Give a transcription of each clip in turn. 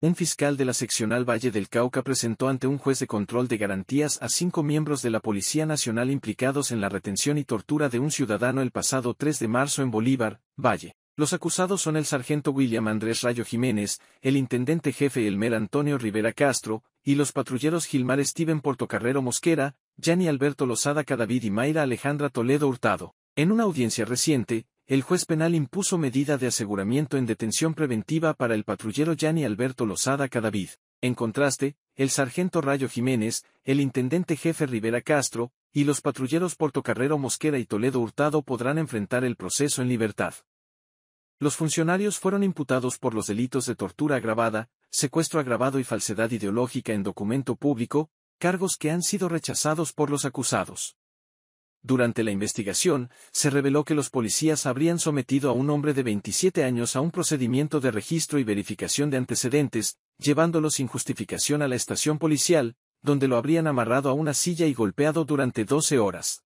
un fiscal de la seccional Valle del Cauca presentó ante un juez de control de garantías a cinco miembros de la Policía Nacional implicados en la retención y tortura de un ciudadano el pasado 3 de marzo en Bolívar, Valle. Los acusados son el sargento William Andrés Rayo Jiménez, el intendente jefe Elmer Antonio Rivera Castro, y los patrulleros Gilmar Steven Portocarrero Mosquera, Gianni Alberto Lozada Cadavid y Mayra Alejandra Toledo Hurtado. En una audiencia reciente, el juez penal impuso medida de aseguramiento en detención preventiva para el patrullero Yanni Alberto Lozada Cadavid. En contraste, el sargento Rayo Jiménez, el intendente jefe Rivera Castro, y los patrulleros Portocarrero Mosquera y Toledo Hurtado podrán enfrentar el proceso en libertad. Los funcionarios fueron imputados por los delitos de tortura agravada, secuestro agravado y falsedad ideológica en documento público, cargos que han sido rechazados por los acusados. Durante la investigación, se reveló que los policías habrían sometido a un hombre de 27 años a un procedimiento de registro y verificación de antecedentes, llevándolo sin justificación a la estación policial, donde lo habrían amarrado a una silla y golpeado durante 12 horas.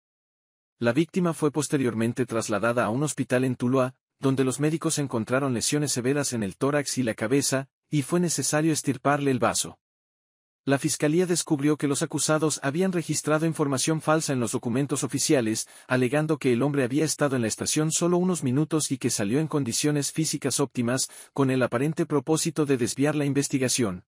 La víctima fue posteriormente trasladada a un hospital en Tuluá, donde los médicos encontraron lesiones severas en el tórax y la cabeza, y fue necesario estirparle el vaso la Fiscalía descubrió que los acusados habían registrado información falsa en los documentos oficiales, alegando que el hombre había estado en la estación solo unos minutos y que salió en condiciones físicas óptimas, con el aparente propósito de desviar la investigación.